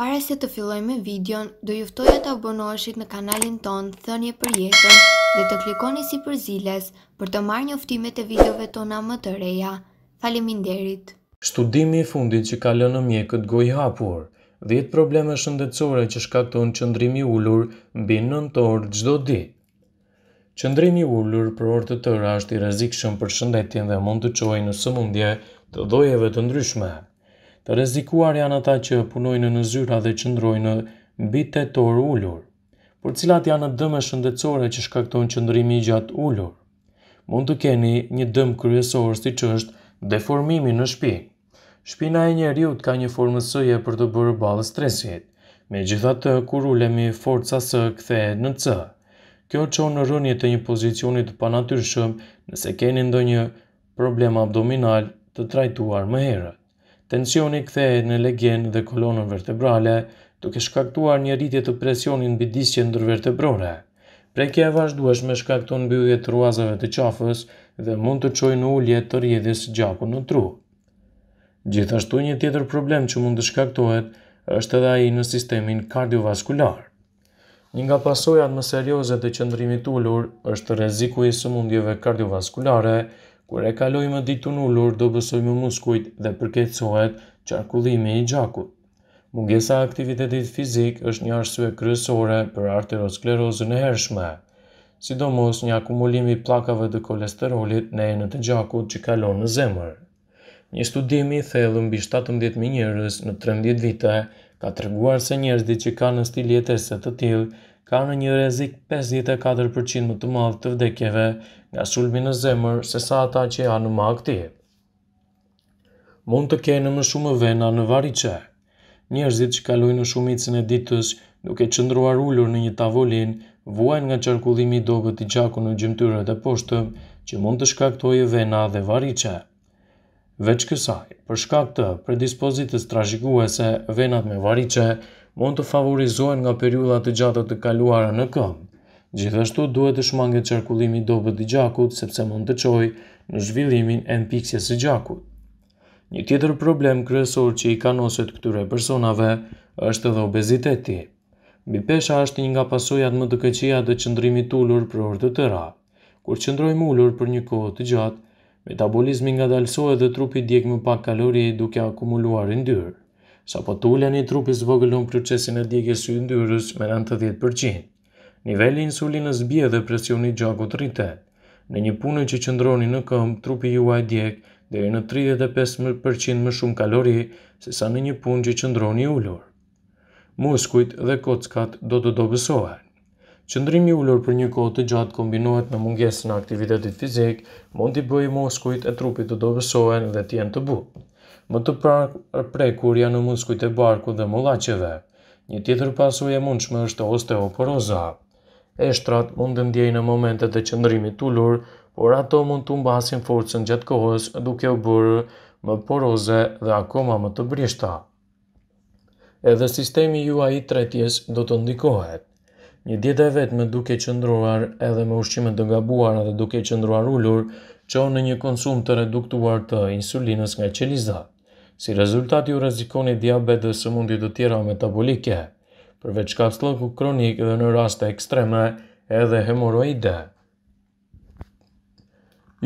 Pare se të filloj me videon, do e të abonoheshit në kanalin ton Thënje për jetën dhe të klikoni si për ziles për të marrë njoftimet e videove tona më të reja. Faleminderit! Studimi i fundit që ka lënë mjekët gojë hapur, 10 probleme shëndetësore që shkakton qëndrimi ullur mbi 9 orë gjdo ditë. Qëndrimi ullur për orë të tëra është i rezikshëm për shëndetin dhe mund të qojë në sëmundje të dojeve të ndryshme. Të rezikuar janë ata që punojnë në zyra dhe qëndrojnë në bitetor ullur, por cilat janë dëmë shëndecore që shkaktojnë qëndrimi i gjatë ullur. Mund të keni një dëmë kryesor si që është deformimi në shpi. Shpina e njeriut ka një formë për të bërë balë stresit. Me gjitha të kur ulemi forca së këthe në cë. Kjo që në rënje të një pozicionit panatyrshëm nëse keni ndonjë problem abdominal të trajtuar më herët. Tensioni kthehet në legen dhe kolonën vertebrale duke shkaktuar një rritje të presionit mbi disqe ndërvertebrore. Prekja e vazhdueshme shkakton mbyllje të rruazave të qafës dhe mund të çojë në ulje të rrjedhjes së gjakut në tru. Gjithashtu një tjetër problem që mund të shkaktohet është edhe ai në sistemin kardiovaskular. Një nga pasojat më serioze të qëndrimit ulur është rreziku i sëmundjeve kardiovaskulare. Kur e kaloj më ulur, do bësoj më muskujt dhe përketsohet qarkullimi i gjakut. Mungesa aktivitetit fizik është një arsye kryesore për arterosklerozën e hershme, sidomos një akumulimi plakave të kolesterolit në enët e gjakut që kalon në zemër. Një studimi i thellë mbi 17000 njerëz në 13 vite ka treguar se njerëzit që kanë stil jetese të ka kanë një rrezik 54% më të madh të vdekjeve nga sulmi në zemër se sa ata që janë në aktiv. Mund të kene më shumë vena në varice. Njerëzit që kaluj në shumicën e ditës, nuk e qëndruar ullur në një tavolin, vuajn nga qarkullimi dogët i gjaku në gjëmtyrë dhe poshtëm, që mund të shkaktoj e vena dhe varice. Veç kësaj, për shkak të predispozitës trajikuese, venat me varice mund të favorizohen nga periudat të gjatët të kaluara në këmë. Gjithashtu duhet të shmanget qarkullimi dobet i gjakut, sepse mund të qoj në zhvillimin e në së gjakut. Një tjetër problem kryesor që i kanoset këtyre personave është edhe obeziteti. Bipesha është një nga pasojat më të këqia dhe qëndrimit ullur për orë të tëra. Kur qëndrojmë ullur për një kohë të gjatë, metabolizmi nga dalsoj dhe trupi djek më pak kalori duke akumuluar në dyrë. Sa po tulleni, trupi zvogëllon procesin e djekës së ndyrës me 90%. Niveli insulinës bie dhe presioni gjakut rritet. Në një punë që qëndroni në këmbë, trupi juaj djeg deri në 35% më shumë kalori se sa në një punë që qëndroni ulur. Muskujt dhe kockat do të dobësohen. Qëndrimi ulur për një kohë të gjatë kombinohet me mungesën e aktivitetit fizik, mund të bëjë muskujt e trupit të dobësohen dhe të jenë të butë. Më të prekur janë muskujt e barku dhe mollaqeve. Një tjetër pasojë e mundshme është osteoporoza eshtrat mund të ndjej në momentet e qëndrimit të ulur, por ato mund të mbasin forcën gjatë kohës duke u bërë më poroze dhe akoma më të brishta. Edhe sistemi juaj i tretjes do të ndikohet. Një dieta e me duke qëndruar edhe me ushqime të gabuar dhe duke qëndruar ulur, çon në një konsum të reduktuar të insulinës nga qeliza. Si rezultati ju rezikoni diabet dhe sëmundje të tjera metabolike përveç kaslaku kronik dhe në raste ekstreme edhe hemoroide.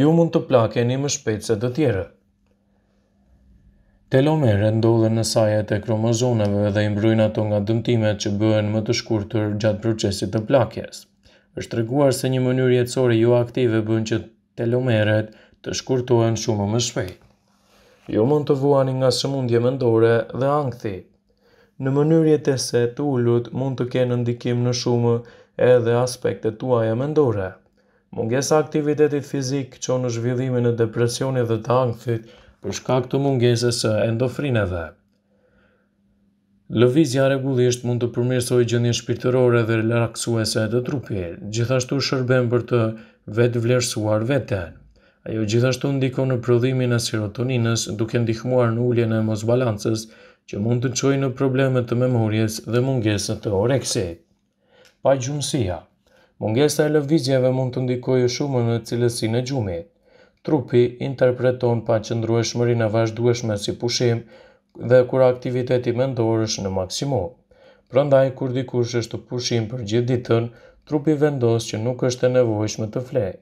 Ju mund të plakeni më shpejt se të tjere. Telomere ndodhe në sajet e kromozoneve dhe imbrujnë ato nga dëmtimet që bëhen më të shkurtur gjatë procesit të plakjes. Êshtë reguar se një mënyrë jetësore ju jo aktive bën që telomeret të shkurtohen shumë më shpejt. Ju mund të vuani nga shëmundje mendore dhe angthit në mënyrje të se të ullut mund të kenë ndikim në shumë edhe aspektet tuaja mendore. Mungesa aktivitetit fizik që në zhvillimin e depresionit dhe të angthit për shkak të mungesës së endofrineve. Lëvizja regullisht mund të përmirësoj gjëndin shpirtërore dhe relaksuese të trupit, gjithashtu shërben për të vetë vlerësuar veten. Ajo gjithashtu ndikon në prodhimin e serotoninës duke ndihmuar në ulljen e mosbalancës balancës që mund të qoj në problemet të memorjes dhe mungesën të oreksit. Pa gjumësia, mungesa e lëvizjeve mund të ndikojë shumë në cilësin e gjumit. Trupi interpreton pa qëndrue shmërin e vazhdueshme si pushim dhe kur aktiviteti mendor është në maksimum. Prandaj, kur dikush është të pushim për gjithë ditën, trupi vendos që nuk është e nevojshme të flej.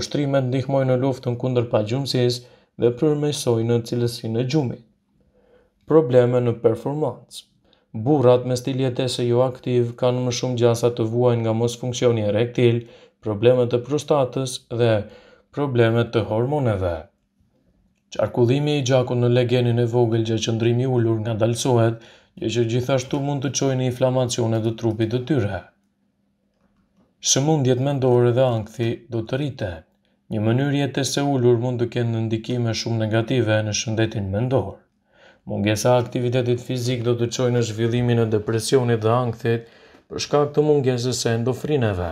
Ushtrimet ndihmojnë në luftën kundër pa gjumësis dhe përmesojnë në cilësin e gjumit probleme në performancë. Burrat me stil jetese jo aktiv kanë më shumë gjasa të vuajnë nga mos funksioni erektil, probleme të prostatës dhe probleme të hormoneve. Qarkudhimi i gjakut në legenin e vogël që qëndrimi ulur nga dalsohet, gjë që gjithashtu mund të qojnë inflamacione dhe trupit të tyre. jetë mendore dhe angthi do të rite. Një mënyrë jetese ulur mund të kenë ndikime shumë negative në shëndetin mendor. Mungesa aktivitetit fizik do të qojë në zhvillimin e depresionit dhe angthit për shkak të mungesës e endofrineve.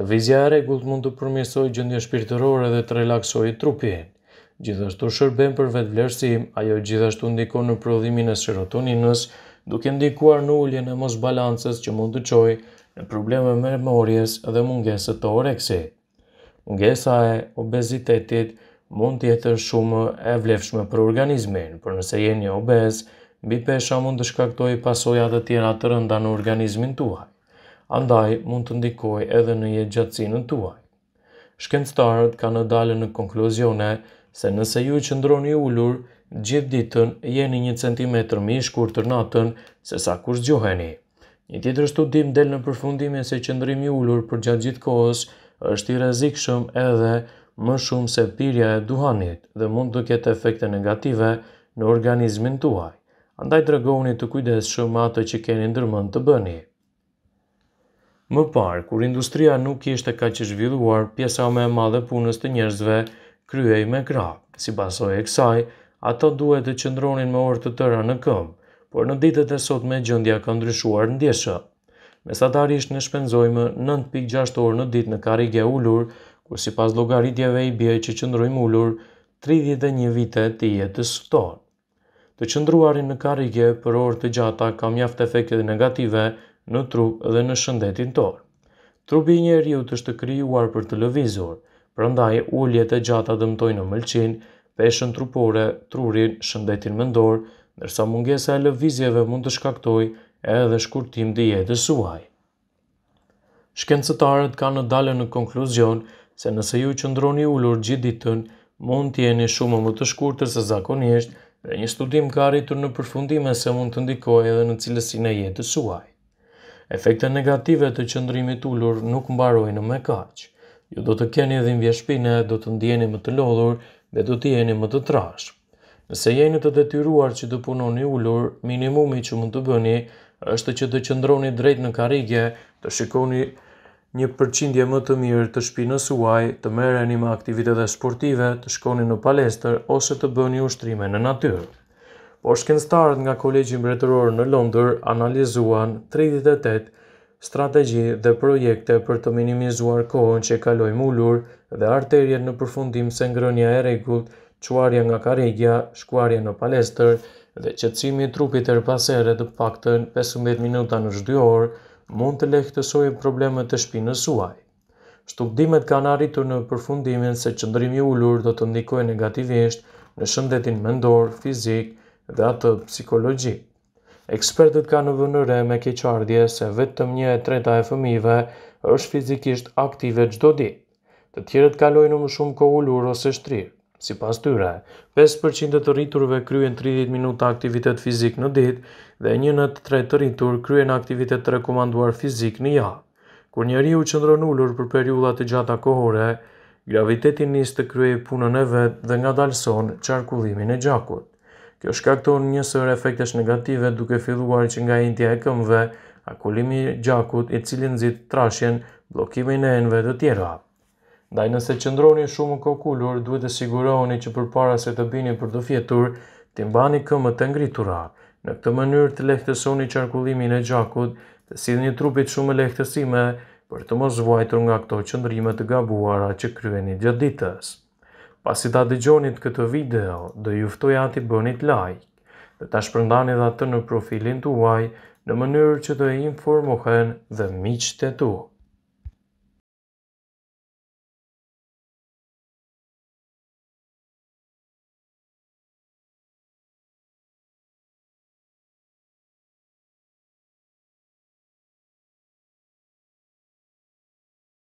Lëvizja e të mund të përmjësoj gjëndje shpirtërore dhe të relaksoj trupi. Gjithashtu shërben për vetë ajo gjithashtu ndikon në prodhimin e serotoninës, duke ndikuar në ullje në mos balances që mund të qoj në probleme me memorjes dhe mungesët të oreksi. Mungesa e obezitetit, mund të jetë shumë e vlefshme për organizmin, por nëse jeni obez, mbi pesha mund të shkaktoj pasoja dhe tjera të rënda në organizmin tuaj. Andaj, mund të ndikoj edhe në jetë gjatësinë tuaj. Shkencëtarët kanë dalë në konkluzione se nëse ju qëndroni ullur, gjithë ditën jeni një centimetrë më shkur të natën se sa kur zgjoheni. Një tjetër studim del në përfundim se qëndrimi ullur për gjatë gjithë kohës është i rrezikshëm edhe më shumë se pirja e duhanit dhe mund të ketë efekte negative në organizmin tuaj. Andaj të regoni të kujdes shumë atë që keni ndërmën të bëni. Më parë, kur industria nuk ishte ka që zhvilluar, pjesa me madhe punës të njerëzve kryej me kra. Si pasoj e kësaj, ato duhet të qëndronin me orë të tëra në këmë, por në ditët e sot me gjëndja ka ndryshuar në djeshë. Mesatarisht në shpenzojmë 9.6 orë në ditë në karige ullur, ku si pas logaritjeve i bje që qëndroj mullur 31 vite të jetës këtor. Të qëndruarin në karike për orë të gjata ka mjaft efekte negative në trup dhe në shëndetin torë. Trupi i njeriu është krijuar për të lëvizur, prandaj uljet e gjata dëmtojnë në mëlçin, peshën trupore, trurin, shëndetin mendor, ndërsa mungesa e lëvizjeve mund të shkaktoj edhe shkurtim të jetës suaj. Shkencëtarët kanë dalë në konkluzion se nëse ju qëndroni ullur gjithë ditën, mund t'jeni shumë më të shkurtër se zakonisht, dhe një studim ka arritur në përfundime se mund të ndikojë edhe në cilësinë e jetës suaj. Efekte negative të qëndrimit ullur nuk mbarojnë me kaq. Ju do të keni edhe në shpinë, do të ndjeni më të lodhur dhe do të jeni më të trashë. Nëse jeni të detyruar që të punoni ullur, minimumi që mund të bëni është që të qëndroni drejt në karige, të shikoni një përqindje më të mirë të shpinës suaj, të mere një më aktivitete sportive, të shkoni në palestër ose të bëni ushtrime në natyrë. Por shkenstarët nga kolegjim bretëror në Londër analizuan 38 strategji dhe projekte për të minimizuar kohën që kaloj mullur dhe arterjet në përfundim se ngrënja e regullt, quarja nga karegja, shkuarja në palestër dhe qëtësimi trupit e rëpasere të paktën 15 minuta në gjdy orë mund të lehtësoj problemet të shpinës suaj. Shtukdimet kanë arritur në përfundimin se qëndrimi ullur do të ndikoj negativisht në shëndetin mendor, fizik dhe atë psikologi. Ekspertët kanë vënëre me keqardje se vetëm një e treta e fëmive është fizikisht aktive gjdo ditë. Të tjerët kalojnë më shumë ko ullur ose shtrirë. Si pas tyre, 5% të rriturve kryen 30 minuta aktivitet fizik në dit dhe një në të tre të rritur kryen aktivitet të rekomanduar fizik në ja. Kur njeri u qëndron ullur për periullat të gjata kohore, gravitetin njës të kryej punën e vetë dhe nga dalëson qarkullimin e gjakut. Kjo shkakton njësër efektesh negative duke filluar që nga intja e këmve, akullimi gjakut i cilin zitë trashjen, blokimin e enve dhe tjera. Ndaj nëse qëndroni shumë kokullur, duhet të siguroheni që përpara se të bini për të fjetur, të mbani këmë të ngritura. Në këtë mënyrë të lehtësoni qarkullimin e gjakut, të sidh një trupit shumë lehtësime për të mos vuajtur nga këto qëndrime të gabuara që kryeni gjatë ditës. Pasi ta dëgjonit këtë video, do juftoj ati bënit like dhe ta shpërndani dhe të në profilin tuaj në mënyrë që të informohen dhe miqët e tuaj.